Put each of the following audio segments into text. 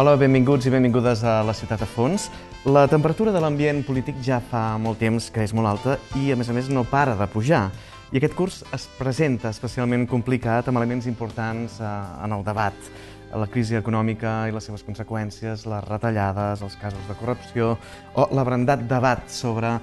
Hola, benvinguts i benvingudes a la ciutat a fons. La temperatura de l'ambient polític ja fa molt temps que és molt alta i, a més a més, no para de pujar. I aquest curs es presenta especialment complicat amb elements importants eh, en el debat. La crisi econòmica i les seves conseqüències, les retallades, els casos de corrupció o l'abrandat debat sobre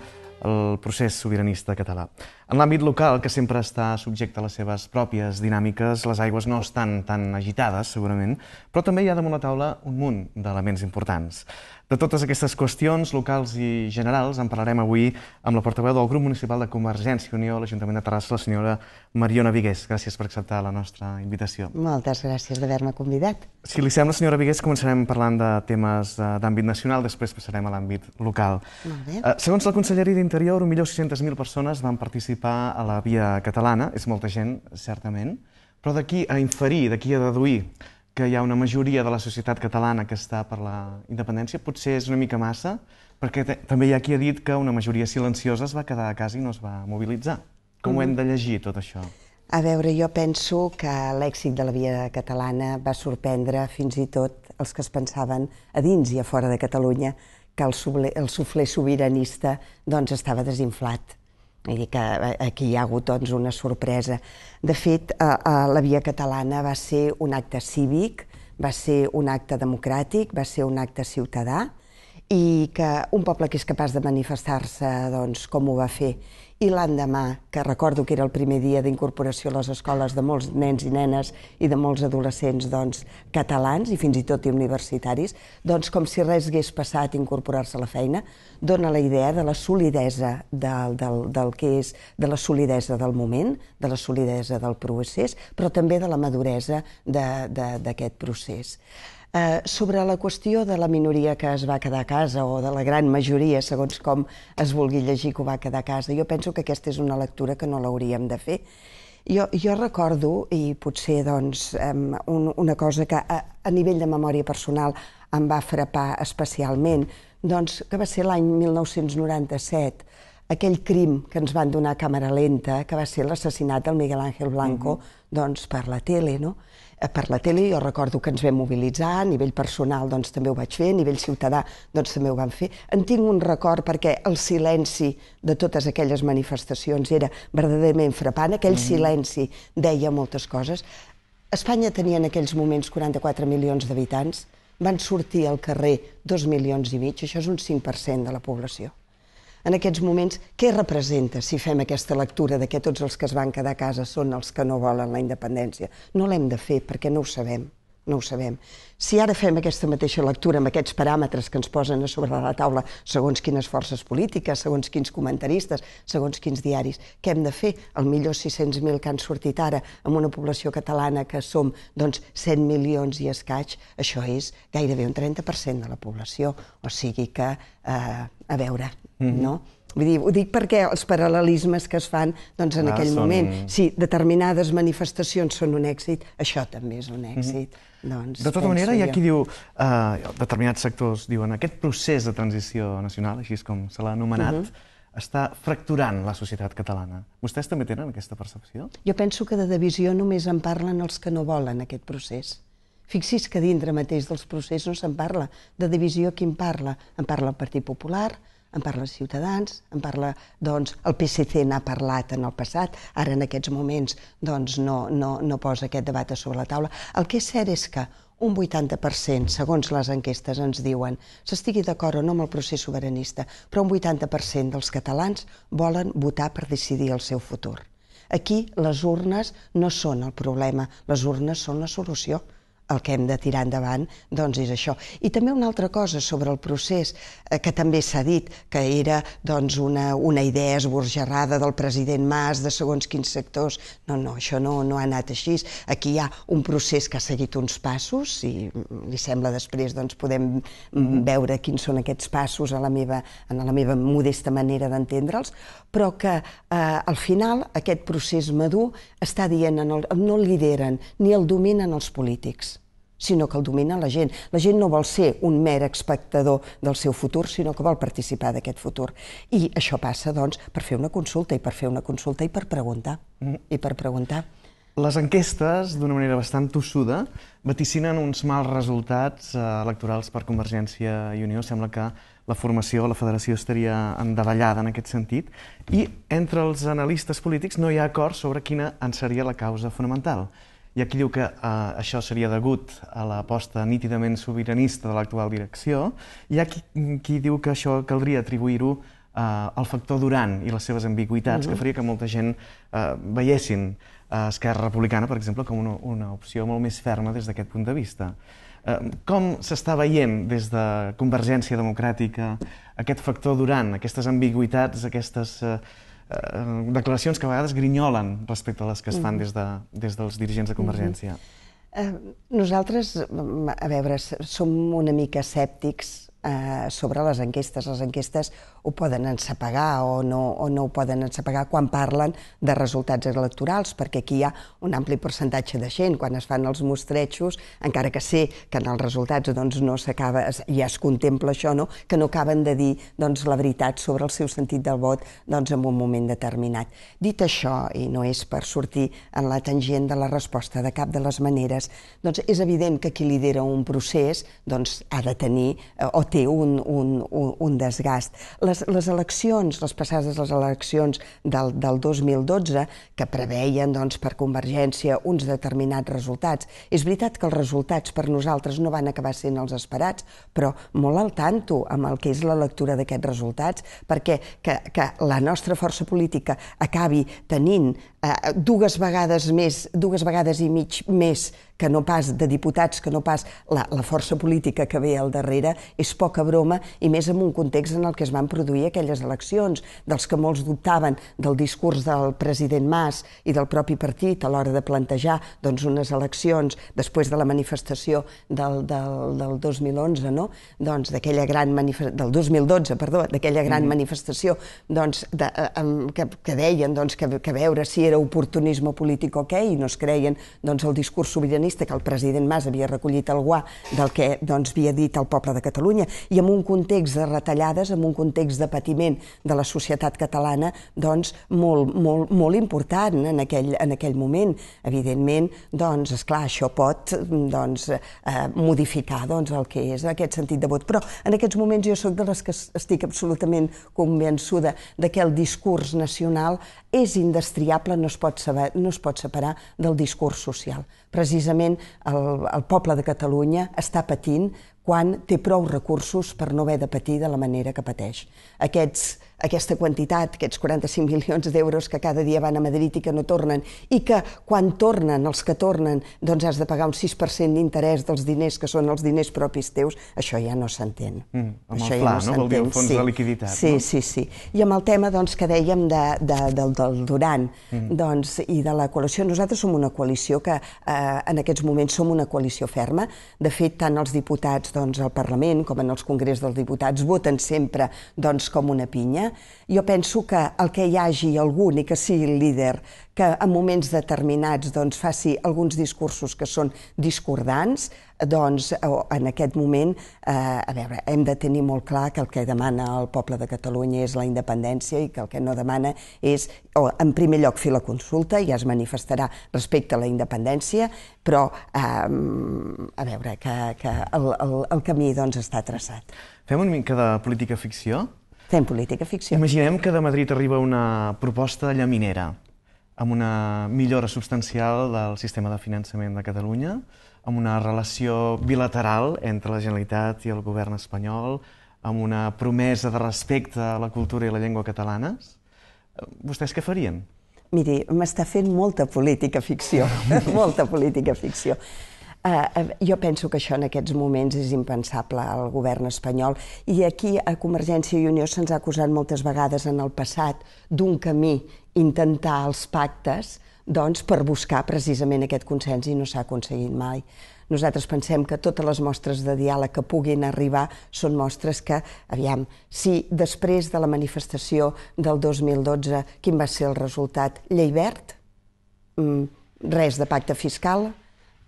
el procés sobiranista català. En l'àmbit local, que sempre està subjecte a les seves pròpies dinàmiques, les aigües no estan tan agitades, segurament, però també hi ha damunt la taula un munt d'elements importants. De totes aquestes qüestions locals i generals en parlarem avui amb la portaveu del grup municipal de Convergència i Unió a l'Ajuntament de Terrassa, la senyora Mariona Vigués. Gràcies per acceptar la nostra invitació. Moltes gràcies d'haver-me convidat. Si li sembla, senyora Vigués, començarem parlant de temes eh, d'àmbit nacional, després passarem a l'àmbit local. Molt bé. Eh, segons la Conselleria d'Interior, 1.600.000 persones van participar a la Via Catalana. És molta gent, certament, però d'aquí a inferir, d'aquí a deduir que hi ha una majoria de la societat catalana que està per la independència, potser és una mica massa, perquè també hi ha qui ha dit que una majoria silenciosa es va quedar a casa i no es va mobilitzar. Com mm. ho hem mm. de llegir, tot això? A veure, jo penso que l'èxit de la via catalana va sorprendre fins i tot els que es pensaven a dins i a fora de Catalunya que el, suble, el sobiranista doncs, estava desinflat Vull dir que eh, aquí hi ha hagut doncs, una sorpresa. De fet, a, eh, a eh, la Via Catalana va ser un acte cívic, va ser un acte democràtic, va ser un acte ciutadà, i que un poble que és capaç de manifestar-se doncs, com ho va fer i l'endemà, que recordo que era el primer dia d'incorporació a les escoles de molts nens i nenes i de molts adolescents doncs, catalans i fins i tot i universitaris, doncs com si res hagués passat incorporar-se a la feina, dona la idea de la solidesa del, del, del que és, de la solidesa del moment, de la solidesa del procés, però també de la maduresa d'aquest procés. Eh, sobre la qüestió de la minoria que es va quedar a casa o de la gran majoria, segons com es vulgui llegir que ho va quedar a casa, jo penso que aquesta és una lectura que no l'hauríem de fer. Jo, jo recordo, i potser doncs, um, un, una cosa que a, a nivell de memòria personal em va frapar especialment, doncs, que va ser l'any 1997, aquell crim que ens van donar a càmera lenta, que va ser l'assassinat del Miguel Ángel Blanco mm -hmm. doncs, per la tele. No? Eh, per la tele. Jo recordo que ens vam mobilitzar, a nivell personal doncs, també ho vaig fer, a nivell ciutadà doncs, també ho vam fer. En tinc un record perquè el silenci de totes aquelles manifestacions era verdaderament frapant, aquell mm. silenci deia moltes coses. Espanya tenia en aquells moments 44 milions d'habitants, van sortir al carrer 2 milions i mig, això és un 5% de la població en aquests moments, què representa si fem aquesta lectura de que tots els que es van quedar a casa són els que no volen la independència? No l'hem de fer perquè no ho sabem, no ho sabem. Si ara fem aquesta mateixa lectura amb aquests paràmetres que ens posen a sobre la taula, segons quines forces polítiques, segons quins comentaristes, segons quins diaris, què hem de fer? El millor 600.000 que han sortit ara, amb una població catalana que som doncs, 100 milions i escaig, això és gairebé un 30% de la població, o sigui que, eh, a veure, Mm-hmm. no? Vull dir, ho dic perquè els paral·lelismes que es fan doncs, en ah, aquell són... moment. Si determinades manifestacions són un èxit, això també és un mm-hmm. èxit. Mm -hmm. doncs, de tota manera, hi ha qui diu, eh, determinats sectors diuen, aquest procés de transició nacional, així és com se l'ha anomenat, mm -hmm està fracturant la societat catalana. Vostès també tenen aquesta percepció? Jo penso que de divisió només en parlen els que no volen aquest procés. Fixi's que dintre mateix dels processos se'n parla. De divisió qui en parla? En parla el Partit Popular, en parla Ciutadans, en parla, doncs, el PSC n'ha parlat en el passat, ara en aquests moments doncs, no, no, no posa aquest debat sobre la taula. El que és cert és que un 80%, segons les enquestes ens diuen, s'estigui d'acord o no amb el procés sobiranista, però un 80% dels catalans volen votar per decidir el seu futur. Aquí les urnes no són el problema, les urnes són la solució el que hem de tirar endavant doncs, és això. I també una altra cosa sobre el procés, eh, que també s'ha dit, que era doncs, una, una idea esborgerrada del president Mas, de segons quins sectors. No, no, això no, no ha anat així. Aquí hi ha un procés que ha seguit uns passos, i li sembla després doncs, podem veure quins són aquests passos a la meva, en la meva modesta manera d'entendre'ls, però que eh, al final aquest procés madur està dient, en el, no el lideren ni el dominen els polítics sinó que el domina la gent. La gent no vol ser un mer espectador del seu futur, sinó que vol participar d'aquest futur. I això passa, doncs, per fer una consulta, i per fer una consulta, i per preguntar, mm. i per preguntar. Les enquestes, d'una manera bastant tossuda, vaticinen uns mals resultats eh, electorals per Convergència i Unió. Sembla que la formació, la federació, estaria endavellada en aquest sentit. I entre els analistes polítics no hi ha acord sobre quina en seria la causa fonamental. Hi ha qui diu que eh, això seria degut a l'aposta nítidament sobiranista de l'actual direcció. Hi ha qui, qui diu que això caldria atribuir-ho eh, al factor Duran i les seves ambigüitats, uh -huh. que faria que molta gent eh, veiessin eh, Esquerra Republicana, per exemple, com una, una opció molt més ferma des d'aquest punt de vista. Eh, com s'està veient des de Convergència Democràtica aquest factor Duran, aquestes ambigüitats, aquestes... Eh, Eh, declaracions que a vegades grinyolen respecte a les que es fan des, de, des dels dirigents de Convergència. Eh, nosaltres, a veure, som una mica escèptics eh, sobre les enquestes. Les enquestes ho poden ensapegar o no, o no ho poden ensapegar quan parlen de resultats electorals, perquè aquí hi ha un ampli percentatge de gent. Quan es fan els mostreixos, encara que sé que en els resultats doncs, no s'acaba, ja es contempla això, no? que no acaben de dir doncs, la veritat sobre el seu sentit del vot doncs, en un moment determinat. Dit això, i no és per sortir en la tangent de la resposta de cap de les maneres, doncs és evident que qui lidera un procés doncs, ha de tenir eh, o té un, un, un, un desgast. Les, les eleccions, les passades les eleccions del, del 2012, que preveien doncs, per Convergència uns determinats resultats, és veritat que els resultats per nosaltres no van acabar sent els esperats, però molt al tanto amb el que és la lectura d'aquests resultats, perquè que, que la nostra força política acabi tenint eh, dues vegades més, dues vegades i mig més que no pas de diputats, que no pas la, la força política que ve al darrere, és poca broma, i més en un context en el que es van produir aquelles eleccions, dels que molts dubtaven del discurs del president Mas i del propi partit a l'hora de plantejar doncs, unes eleccions després de la manifestació del, del, del 2011, no? doncs, d'aquella gran del 2012, perdó, d'aquella gran mm. manifestació doncs, de, amb, eh, que, que deien doncs, que, que veure si era oportunisme polític o què, i no es creien doncs, el discurs sobiranista unionista que el president Mas havia recollit el guà del que doncs, havia dit el poble de Catalunya i en un context de retallades, en un context de patiment de la societat catalana doncs, molt, molt, molt important en aquell, en aquell moment. Evidentment, doncs, esclar, això pot doncs, eh, modificar doncs, el que és aquest sentit de vot. Però en aquests moments jo sóc de les que estic absolutament convençuda de que el discurs nacional és indestriable, no es pot, saber, no es pot separar del discurs social. Precisament el, el poble de Catalunya està patint quan té prou recursos per no haver de patir de la manera que pateix. Aquests, aquesta quantitat, aquests 45 milions d'euros que cada dia van a Madrid i que no tornen, i que quan tornen, els que tornen, doncs has de pagar un 6% d'interès dels diners que són els diners propis teus, això ja no s'entén. Mm, amb això el pla, ja no, no? Vol dir el fons sí. de liquiditat. Sí, no? sí, sí. I amb el tema doncs, que dèiem de, de, del, del Duran mm. doncs, i de la coalició, nosaltres som una coalició que eh, en aquests moments som una coalició ferma. De fet, tant els diputats doncs, al Parlament, com en els Congrés dels Diputats, voten sempre doncs, com una pinya. Jo penso que el que hi hagi algun, i que sigui líder, que en moments determinats doncs, faci alguns discursos que són discordants, doncs, en aquest moment, eh, a veure, hem de tenir molt clar que el que demana el poble de Catalunya és la independència i que el que no demana és, o, en primer lloc, fer la consulta, ja es manifestarà respecte a la independència, però, eh, a veure, que, que el, el, el camí doncs, està traçat. Fem una mica de política ficció? Fem política ficció. Imaginem que de Madrid arriba una proposta de llaminera amb una millora substancial del sistema de finançament de Catalunya, amb una relació bilateral entre la Generalitat i el govern espanyol, amb una promesa de respecte a la cultura i la llengua catalanes. Vostès què farien? Miri, m'està fent molta política ficció, molta política ficció. Uh, jo penso que això en aquests moments és impensable al govern espanyol i aquí a Convergència i Unió se'ns ha acusat moltes vegades en el passat d'un camí, intentar els pactes, doncs, per buscar precisament aquest consens i no s'ha aconseguit mai. Nosaltres pensem que totes les mostres de diàleg que puguin arribar són mostres que, aviam, si després de la manifestació del 2012, quin va ser el resultat? Llei verd? Mm, res de pacte fiscal?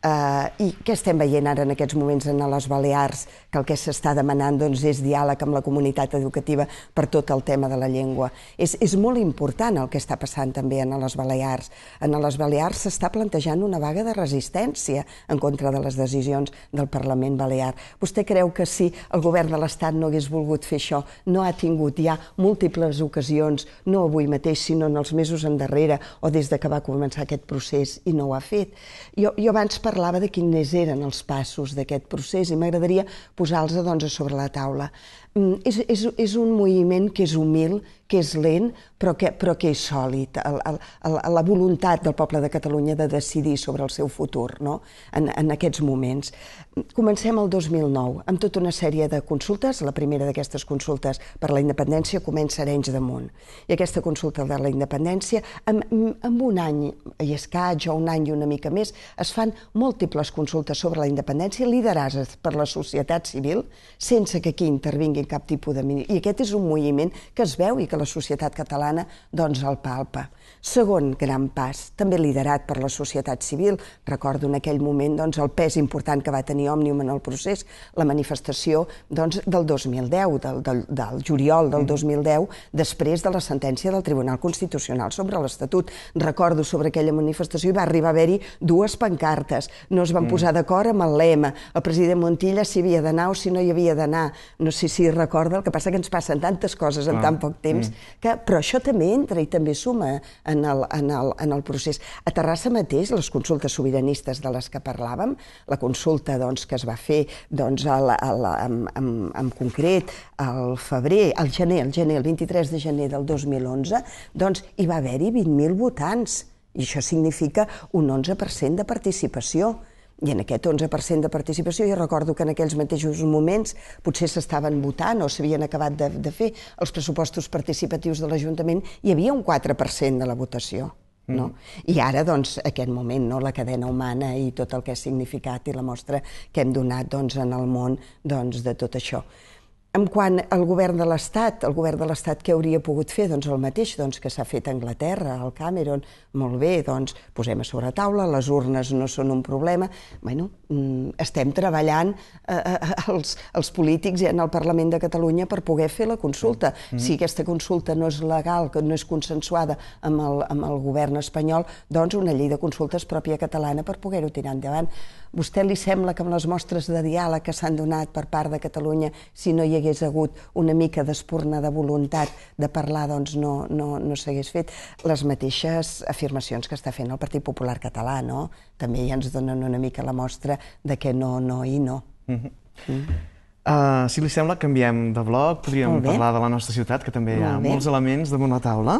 Uh, I què estem veient ara en aquests moments en les Balears? Que el que s'està demanant doncs, és diàleg amb la comunitat educativa per tot el tema de la llengua. És, és molt important el que està passant també en les Balears. En les Balears s'està plantejant una vaga de resistència en contra de les decisions del Parlament Balear. Vostè creu que si el govern de l'Estat no hagués volgut fer això, no ha tingut ja múltiples ocasions, no avui mateix, sinó en els mesos endarrere o des de que va començar aquest procés i no ho ha fet? Jo, jo abans parlava parlava de quins eren els passos d'aquest procés i m'agradaria posar-los doncs, sobre la taula. Mm, és, és, és un moviment que és humil, que és lent, però que, però que és sòlid, el, el, el, la voluntat del poble de Catalunya de decidir sobre el seu futur no? en, en aquests moments. Comencem el 2009 amb tota una sèrie de consultes. La primera d'aquestes consultes per la independència comença a Arenys de Munt. I aquesta consulta de la independència, en, en un any i escaig o un any i una mica més, es fan múltiples consultes sobre la independència liderades per la societat civil sense que aquí intervingui cap tipus de... I aquest és un moviment que es veu i que la societat catalana catalana doncs el palpa. Segon gran pas, també liderat per la societat civil, recordo en aquell moment doncs, el pes important que va tenir Òmnium en el procés, la manifestació doncs, del 2010, del, del, del juliol del 2010, mm. després de la sentència del Tribunal Constitucional sobre l'Estatut. Recordo sobre aquella manifestació i va arribar a haver-hi dues pancartes, no es van mm. posar d'acord amb el lema, el president Montilla si havia d'anar o si no hi havia d'anar, no sé si recorda, el que passa que ens passen tantes coses en tan poc temps, mm. que, però això també entra i també suma eh? en el, en el, en el procés. A Terrassa mateix, les consultes sobiranistes de les que parlàvem, la consulta doncs, que es va fer doncs, a a, en, en, en concret al febrer, al gener, al gener, el 23 de gener del 2011, doncs hi va haver-hi 20.000 votants, i això significa un 11% de participació. I en aquest 11% de participació, jo recordo que en aquells mateixos moments potser s'estaven votant o s'havien acabat de, de fer els pressupostos participatius de l'Ajuntament, hi havia un 4% de la votació. No? Mm. I ara, doncs, aquest moment, no? la cadena humana i tot el que ha significat i la mostra que hem donat doncs, en el món doncs, de tot això. En quant al govern de l'Estat, el govern de l'Estat què hauria pogut fer? Doncs el mateix doncs, que s'ha fet a Anglaterra, al Cameron. Molt bé, doncs posem a sobre taula, les urnes no són un problema. Bueno, mm, estem treballant eh, eh, eh, els, els polítics i en el Parlament de Catalunya per poder fer la consulta. Mm -hmm. Si aquesta consulta no és legal, que no és consensuada amb el, amb el govern espanyol, doncs una llei de consultes pròpia catalana per poder-ho tirar endavant. Vostè li sembla que amb les mostres de diàleg que s'han donat per part de Catalunya, si no hi hagués hagut una mica d'espurna de voluntat de parlar, doncs no, no, no s'hagués fet? Les mateixes afirmacions que està fent el Partit Popular català, no? També ja ens donen una mica la mostra de que no, no i no. Mhm. Mm -hmm. mm. Uh, si li sembla, canviem de bloc. Podríem parlar de la nostra ciutat, que també hi ha molts elements damunt la taula.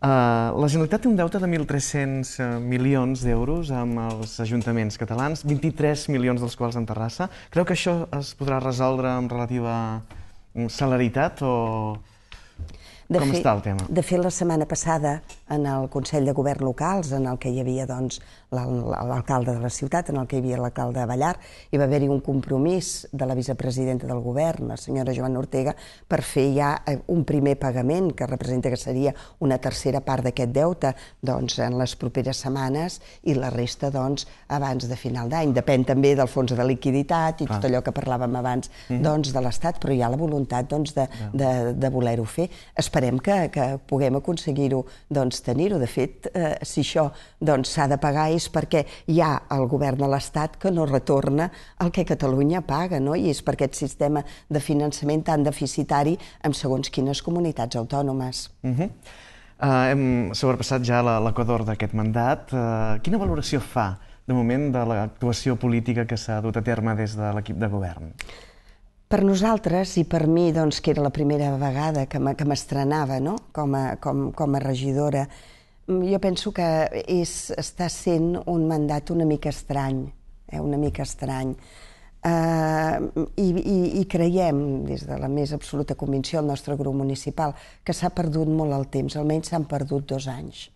Uh, la Generalitat té un deute de 1.300 eh, milions d'euros amb els ajuntaments catalans, 23 milions dels quals en Terrassa. Creu que això es podrà resoldre amb relativa mm, celeritat o de Com fe, està el tema? De fet, la setmana passada, en el Consell de Govern Locals, en el que hi havia doncs, l'alcalde de la ciutat, en el que hi havia l'alcalde de Ballar, hi va haver-hi un compromís de la vicepresidenta del govern, la senyora Joan Ortega, per fer ja eh, un primer pagament, que representa que seria una tercera part d'aquest deute doncs, en les properes setmanes i la resta doncs, abans de final d'any. Depèn també del fons de liquiditat i ah. tot allò que parlàvem abans mm -hmm. doncs, de l'Estat, però hi ha la voluntat doncs, de, de, de voler-ho fer. Esperem esperem que, que puguem aconseguir-ho, doncs, tenir-ho. De fet, eh, si això doncs, s'ha doncs, de pagar és perquè hi ha el govern de l'Estat que no retorna el que Catalunya paga, no? i és per aquest sistema de finançament tan deficitari en segons quines comunitats autònomes. Uh -huh. uh, hem sobrepassat ja l'equador d'aquest mandat. Uh, quina valoració fa, de moment, de l'actuació política que s'ha dut a terme des de l'equip de govern? Per nosaltres i per mi, doncs, que era la primera vegada que m'estrenava no? com, a, com, com a regidora, mm, jo penso que és, està sent un mandat una mica estrany, eh? una mica estrany. Uh, i, i, I creiem, des de la més absoluta convicció, al nostre grup municipal, que s'ha perdut molt el temps, almenys s'han perdut dos anys.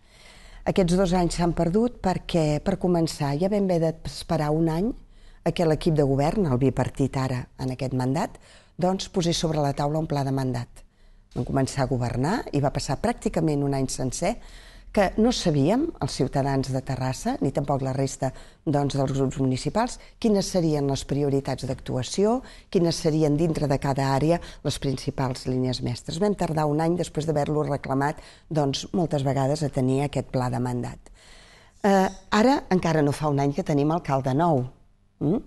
Aquests dos anys s'han perdut perquè, per començar, ja vam haver d'esperar un any que l'equip de govern, el bipartit ara, en aquest mandat, doncs posés sobre la taula un pla de mandat. Vam començar a governar i va passar pràcticament un any sencer que no sabíem, els ciutadans de Terrassa, ni tampoc la resta doncs, dels grups municipals, quines serien les prioritats d'actuació, quines serien dintre de cada àrea les principals línies mestres. Vam tardar un any després d'haver-lo reclamat doncs, moltes vegades a tenir aquest pla de mandat. Eh, ara encara no fa un any que tenim alcalde nou, Mm?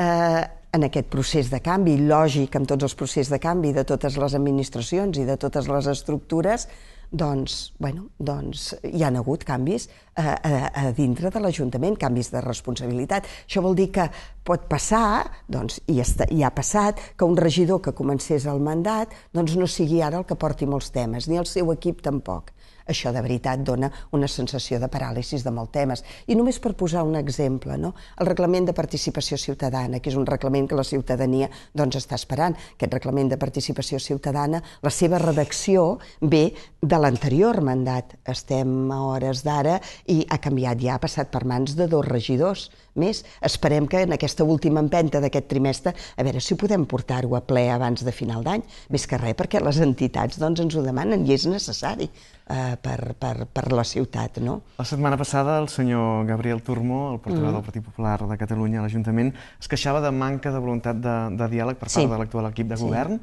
Eh, en aquest procés de canvi, lògic amb tots els processos de canvi de totes les administracions i de totes les estructures, doncs, bueno, doncs hi han hagut canvis a, eh, a, eh, a dintre de l'Ajuntament, canvis de responsabilitat. Això vol dir que pot passar, doncs, i, està, i ha passat, que un regidor que comencés el mandat doncs no sigui ara el que porti molts temes, ni el seu equip tampoc. Això, de veritat, dona una sensació de paràlisi de molts temes. I només per posar un exemple, no? el reglament de participació ciutadana, que és un reglament que la ciutadania doncs, està esperant. Aquest reglament de participació ciutadana, la seva redacció ve de l'anterior mandat. Estem a hores d'ara i ha canviat ja, ha passat per mans de dos regidors més. Esperem que en aquesta última empenta d'aquest trimestre, a veure si podem portar-ho a ple abans de final d'any, més que res perquè les entitats doncs, ens ho demanen i és necessari eh, per, per, per la ciutat. No? La setmana passada el senyor Gabriel Turmó, el portaveu mm. del Partit Popular de Catalunya a l'Ajuntament, es queixava de manca de voluntat de, de diàleg per part sí. de l'actual equip de sí. govern.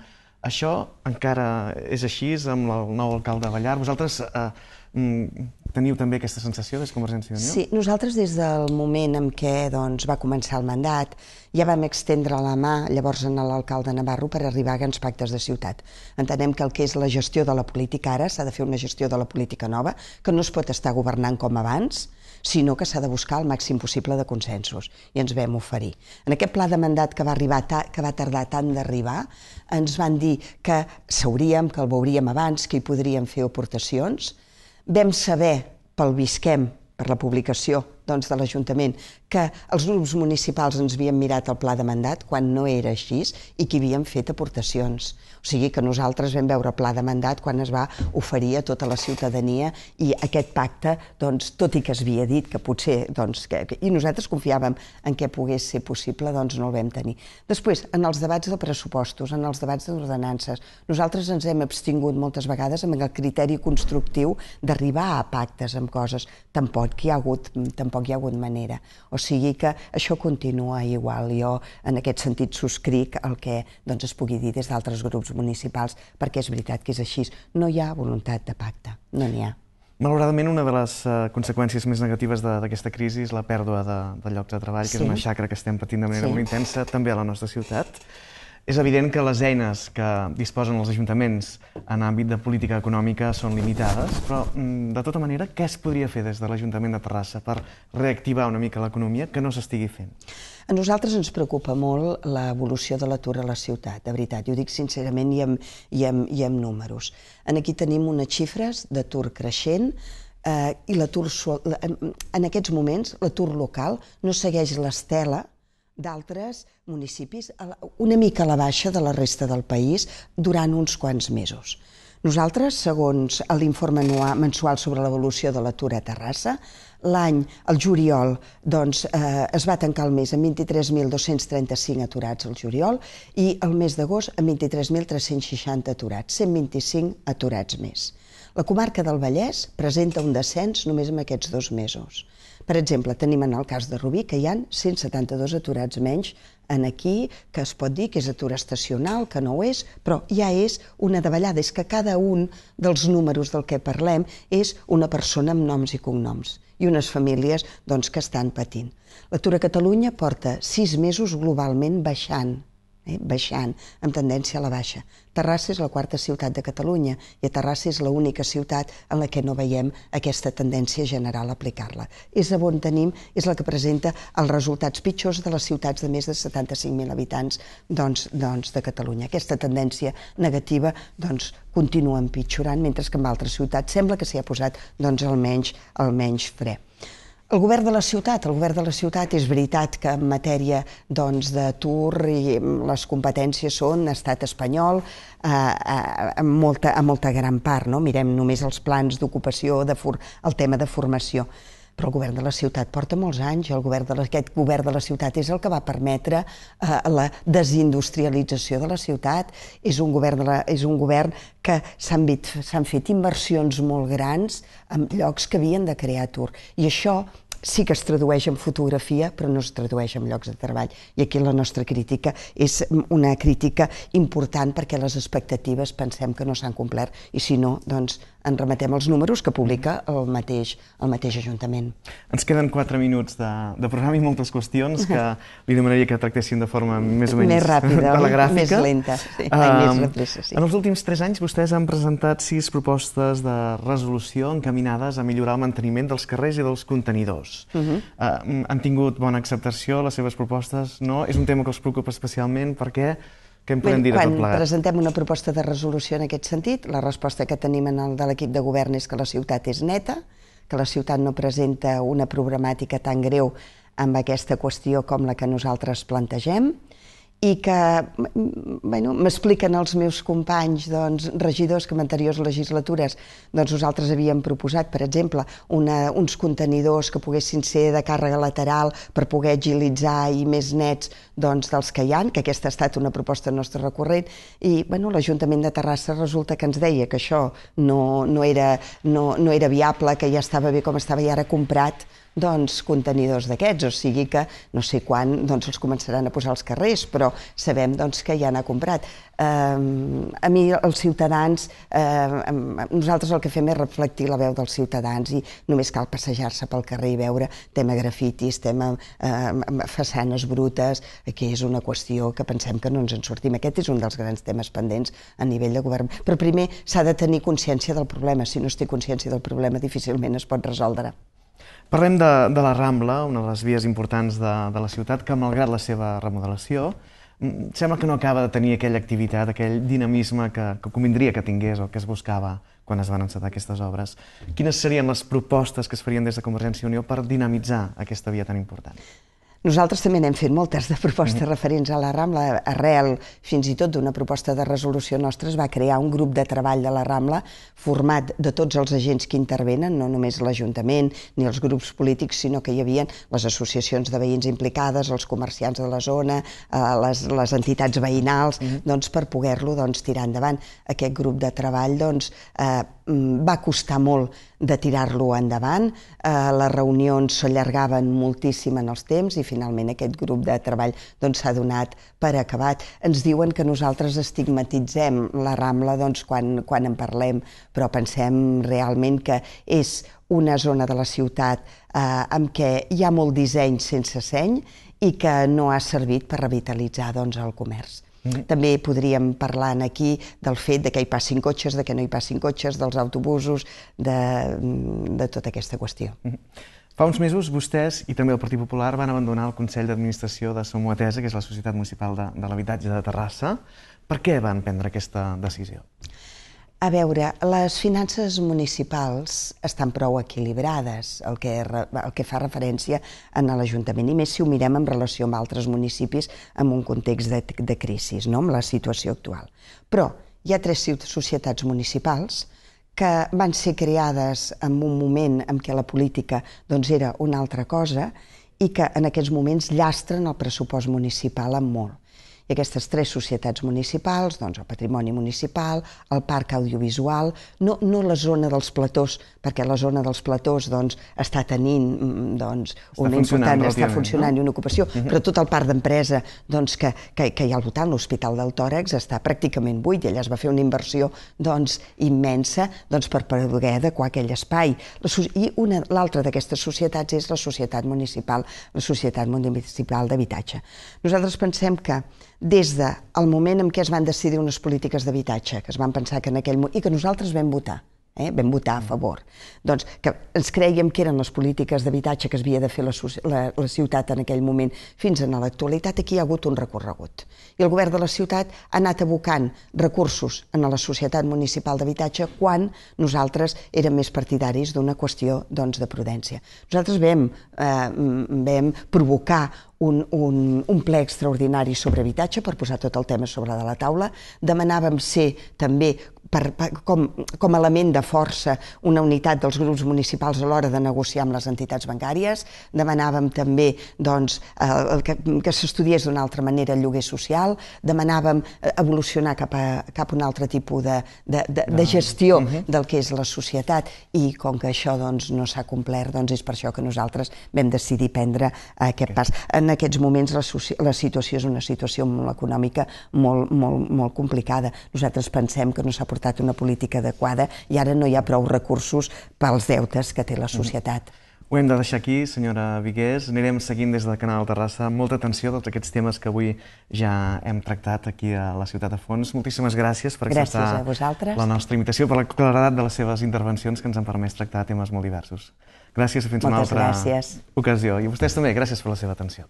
Això encara és així amb el nou alcalde Ballar. Vosaltres eh, mm, Teniu també aquesta sensació des de Convergència i Unió? Sí, nosaltres des del moment en què doncs, va començar el mandat ja vam extendre la mà llavors a l'alcalde Navarro per arribar a grans pactes de ciutat. Entenem que el que és la gestió de la política ara s'ha de fer una gestió de la política nova, que no es pot estar governant com abans, sinó que s'ha de buscar el màxim possible de consensos, i ens vam oferir. En aquest pla de mandat que va, arribar ta, que va tardar tant d'arribar, ens van dir que s'hauríem, que el veuríem abans, que hi podríem fer aportacions, vam saber pel Visquem, per la publicació, doncs, de l'Ajuntament, que els grups municipals ens havien mirat el pla de mandat quan no era així i que havien fet aportacions. O sigui que nosaltres vam veure el pla de mandat quan es va oferir a tota la ciutadania i aquest pacte, doncs, tot i que es havia dit que potser... Doncs, que, I nosaltres confiàvem en què pogués ser possible, doncs no el vam tenir. Després, en els debats de pressupostos, en els debats d'ordenances, nosaltres ens hem abstingut moltes vegades amb el criteri constructiu d'arribar a pactes amb coses. Tampoc hi ha hagut tampoc tampoc hi ha hagut manera. O sigui que això continua igual. Jo, en aquest sentit, subscric el que doncs, es pugui dir des d'altres grups municipals, perquè és veritat que és així. No hi ha voluntat de pacte, no n'hi ha. Malauradament, una de les eh, conseqüències més negatives d'aquesta crisi és la pèrdua de, de llocs de treball, sí. que és una xacra que estem patint de manera sí. molt intensa, també a la nostra ciutat. És evident que les eines que disposen els ajuntaments en àmbit de política econòmica són limitades, però mm, de tota manera, què es podria fer des de l'Ajuntament de Terrassa per reactivar una mica l'economia que no s'estigui fent? A nosaltres ens preocupa molt l'evolució de l'atur a la ciutat, de veritat, i ho dic sincerament i amb, i amb, i amb números. En aquí tenim unes xifres d'atur creixent, eh, i l'atur en aquests moments l'atur local no segueix l'estela d'altres municipis una mica a la baixa de la resta del país durant uns quants mesos. Nosaltres, segons l'informe mensual sobre l'evolució de l'atur a Terrassa, l'any, el juliol, doncs, eh, es va tancar el mes amb 23.235 aturats al juliol i el mes d'agost amb 23.360 aturats, 125 aturats més. La comarca del Vallès presenta un descens només en aquests dos mesos. Per exemple, tenim en el cas de Rubí que hi han 172 aturats menys en aquí, que es pot dir que és atur estacional, que no ho és, però ja és una davallada, és que cada un dels números del que parlem és una persona amb noms i cognoms i unes famílies doncs, que estan patint. L'atur a Catalunya porta sis mesos globalment baixant eh, baixant, amb tendència a la baixa. Terrassa és la quarta ciutat de Catalunya i a Terrassa és l'única ciutat en la que no veiem aquesta tendència general a aplicar-la. És a on tenim, és la que presenta els resultats pitjors de les ciutats de més de 75.000 habitants doncs, doncs, de Catalunya. Aquesta tendència negativa doncs, continua empitjorant, mentre que en altres ciutats sembla que s'hi ha posat doncs, almenys, almenys fre. El govern de la ciutat, el govern de la ciutat és veritat que en matèria d'atur doncs, tur i mm, les competències són estat espanyol eh, eh, en, molta, en molta gran part, no? mirem només els plans d'ocupació, el tema de formació però el govern de la ciutat porta molts anys, el govern de la, aquest govern de la ciutat és el que va permetre eh, la desindustrialització de la ciutat, és un govern, de la, és un govern que s'han fet inversions molt grans en llocs que havien de crear atur. I això sí que es tradueix en fotografia, però no es tradueix en llocs de treball. I aquí la nostra crítica és una crítica important perquè les expectatives pensem que no s'han complert i si no, doncs en remetem els números que publica el mateix, el mateix Ajuntament. Ens queden 4 minuts de, de programa i moltes qüestions que li demanaria que tractessin de forma més o menys més ràpida, gràfica. Més lenta, sí. uh, més repressa, sí. En els últims 3 anys vostès han presentat 6 propostes de resolució encaminades a millorar el manteniment dels carrers i dels contenidors. Uh -huh. uh, han tingut bona acceptació, les seves propostes no? És un tema que els preocupa especialment perquè què en podem dir de tot plegat? presentem una proposta de resolució en aquest sentit, la resposta que tenim en el de l'equip de govern és que la ciutat és neta, que la ciutat no presenta una problemàtica tan greu amb aquesta qüestió com la que nosaltres plantegem, i que bueno, m'expliquen els meus companys doncs, regidors que en anteriors legislatures doncs nosaltres havíem proposat, per exemple, una, uns contenidors que poguessin ser de càrrega lateral per poder agilitzar i més nets doncs, dels que hi han, que aquesta ha estat una proposta nostra recurrent, i bueno, l'Ajuntament de Terrassa resulta que ens deia que això no, no, era, no, no era viable, que ja estava bé com estava i ara comprat, doncs, contenidors d'aquests, o sigui que no sé quan doncs, els començaran a posar als carrers, però sabem doncs, que ja n'ha comprat. Eh, a mi els ciutadans, eh, nosaltres el que fem és reflectir la veu dels ciutadans i només cal passejar-se pel carrer i veure tema grafitis, tema eh, façanes brutes, que és una qüestió que pensem que no ens en sortim. Aquest és un dels grans temes pendents a nivell de govern. Però primer s'ha de tenir consciència del problema. Si no es té consciència del problema, difícilment es pot resoldre. Parlem de, de la Rambla, una de les vies importants de, de la ciutat, que malgrat la seva remodelació, mm, sembla que no acaba de tenir aquella activitat, aquell dinamisme que, que convindria que tingués o que es buscava quan es van encetar aquestes obres. Quines serien les propostes que es farien des de Convergència i Unió per dinamitzar aquesta via tan important? Nosaltres també n'hem fet moltes de propostes mm. referents a la Rambla. Arrel, fins i tot d'una proposta de resolució nostra, es va crear un grup de treball de la Rambla format de tots els agents que intervenen, no només l'Ajuntament ni els grups polítics, sinó que hi havia les associacions de veïns implicades, els comerciants de la zona, eh, les, les entitats veïnals, mm. doncs, per poder-lo doncs, tirar endavant. Aquest grup de treball doncs, eh, Mm, va costar molt de tirar-lo endavant, eh, les reunions s'allargaven moltíssim en els temps i finalment aquest grup de treball doncs, s'ha doncs, donat per acabat. Ens diuen que nosaltres estigmatitzem la Rambla doncs, quan, quan en parlem, però pensem realment que és una zona de la ciutat eh, amb què hi ha molt disseny sense seny i que no ha servit per revitalitzar doncs, el comerç. Mm-hmm. També podríem parlar aquí del fet de que hi passin cotxes, de que no hi passin cotxes, dels autobusos, de, mm, de tota aquesta qüestió. Mm-hmm. Fa uns mesos, vostès i també el Partit Popular van abandonar el Consell d'Administració de Somoatesa, que és la Societat Municipal de, de l'Habitatge de Terrassa. Per què van prendre aquesta decisió? A veure, les finances municipals estan prou equilibrades, el que, el que fa referència a l'Ajuntament, i més si ho mirem en relació amb altres municipis en un context de, de crisi, no? amb la situació actual. Però hi ha tres societats municipals que van ser creades en un moment en què la política doncs, era una altra cosa i que en aquests moments llastren el pressupost municipal en molt i aquestes tres societats municipals, doncs el patrimoni municipal, el parc audiovisual, no, no la zona dels platós, perquè la zona dels platós doncs, està tenint mm, doncs, està una important, està funcionant no? i una ocupació, uh mhm. -huh. però tot el parc d'empresa doncs, que, que, que hi ha al voltant, l'Hospital del Tòrex, està pràcticament buit i allà es va fer una inversió doncs, immensa doncs, per poder adequar aquell espai. I l'altra d'aquestes societats és la societat municipal, la societat municipal d'habitatge. Nosaltres pensem que des del moment en què es van decidir unes polítiques d'habitatge, que es van pensar que en aquell moment, i que nosaltres vam votar eh? vam votar a favor. Doncs que ens creiem que eren les polítiques d'habitatge que havia de fer la, la, la ciutat en aquell moment fins a l'actualitat, aquí hi ha hagut un recorregut. I el govern de la ciutat ha anat abocant recursos en la Societat Municipal d'Habitatge quan nosaltres érem més partidaris d'una qüestió doncs, de prudència. Nosaltres vam, eh, vam provocar un, un, un ple extraordinari sobre habitatge per posar tot el tema sobre de la taula. Demanàvem ser també per, per, com, com a element de força una unitat dels grups municipals a l'hora de negociar amb les entitats bancàries. Demanàvem també doncs, eh, que, que s'estudiés d'una altra manera el lloguer social, demanàvem eh, evolucionar cap a, cap a un altre tipus de, de, de, de ah, gestió uh -huh. del que és la societat i com que això doncs, no s'ha complert, doncs és per això que nosaltres vam decidir prendre aquest pas. En aquests moments la, la situació és una situació econòmica molt, molt, molt complicada. Nosaltres pensem que no s'ha portat una política adequada i ara no hi ha prou recursos pels deutes que té la societat. Ho hem de deixar aquí, senyora Vigués. Anirem seguint des del Canal Terrassa. Molta atenció a tots aquests temes que avui ja hem tractat aquí a la ciutat de Fons. Moltíssimes gràcies per gràcies acceptar a vosaltres. la nostra invitació, per la claredat de les seves intervencions que ens han permès tractar temes molt diversos. Gràcies i fins Moltes una altra gràcies. ocasió. I a vostès també, gràcies per la seva atenció.